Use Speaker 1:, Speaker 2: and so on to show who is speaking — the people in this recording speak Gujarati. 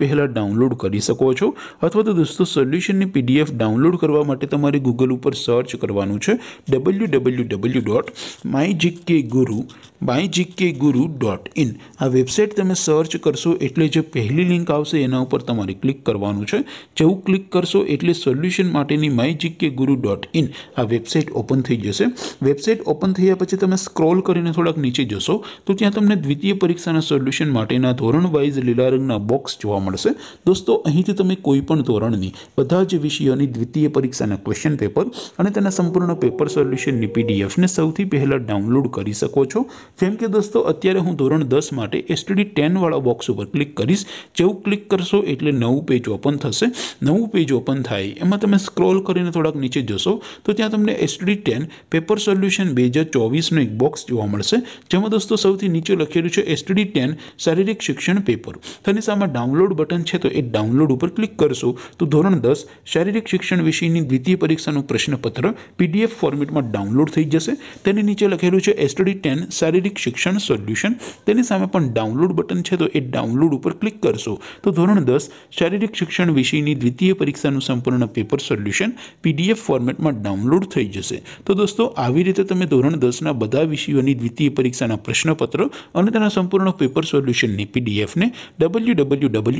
Speaker 1: પહેલા ડાઉનલોડ કરી શકો છો અથવા તો દોસ્તો સોલ્યુશન ની પીડીએફ ડાઉનલોડ કરવા માટે તમારે Google ઉપર સર્ચ કરવાનું છે www.mygkguru mygkguru.in આ વેબસાઈટ તમે સર્ચ કરશો એટલે જે પહેલી લિંક આવશે એના ઉપર તમારે ક્લિક કરવાનું છે જેઉ ક્લિક કરશો એટલે સોલ્યુશન માટેની mygkguru.in આ વેબસાઈટ ઓપન થઈ જશે વેબસાઈટ ઓપન થઈયા પછી તમે સ્ક્રોલ કરીને થોડક નીચે જશો તો ત્યાં તમને દ્વિતીય પરીક્ષાના સોલ્યુશન માટેના ધોરણ વાઇઝ લેલરંગના બોક્સ જો મળશે દોસ્તો અહીંથી તમને કોઈપણ ધોરણની બધા જ વિષયોની દ્વિતીય પરીક્ષાના ક્વેશ્ચન પેપર અને તેના સંપૂર્ણનો પેપર સોલ્યુશનની પીડીએફ ને સૌથી પહેલા ડાઉનલોડ કરી શકો છો જેમ કે દોસ્તો અત્યારે હું ધોરણ 10 માટે STD 10 વાળો બોક્સ ઉપર ક્લિક કરીશ જેઉ ક્લિક કરશો એટલે નવું પેજ ઓપન થશે નવું પેજ ઓપન થાય એમાં તમે સ્ક્રોલ કરીને થોડક નીચે જોશો તો ત્યાં તમને STD 10 પેપર સોલ્યુશન 2024 નો એક બોક્સ જોવા મળશે જેમાં દોસ્તો સૌથી નીચે લખેલું છે STD 10 શારીરિક શિક્ષણ પેપર તમને સામે ડાઉનલોડ બટન છે તો એ ડાઉનલોડ ઉપર ક્લિક કરશું તો ધોરણ 10 શારીરિક શિક્ષણ વિષયની દ્વિતીય પરીક્ષાનું પ્રશ્નપત્ર પીડીએફ ફોર્મેટમાં ડાઉનલોડ થઈ જશે તેની નીચે લખેલું છે સ્ટડી 10 શારીરિક શિક્ષણ સોલ્યુશન તેની સામે પણ ડાઉનલોડ બટન છે તો એ ડાઉનલોડ ઉપર ક્લિક કરશું તો ધોરણ 10 શારીરિક શિક્ષણ વિષયની દ્વિતીય પરીક્ષાનું સંપૂર્ણ પેપર સોલ્યુશન પીડીએફ ફોર્મેટમાં ડાઉનલોડ થઈ જશે તો દોસ્તો આવી રીતે તમે ધોરણ 10 ના બધા વિષયોની દ્વિતીય પરીક્ષાના પ્રશ્નપત્ર અને તેના સંપૂર્ણ પેપર સોલ્યુશનની પીડીએફ ને www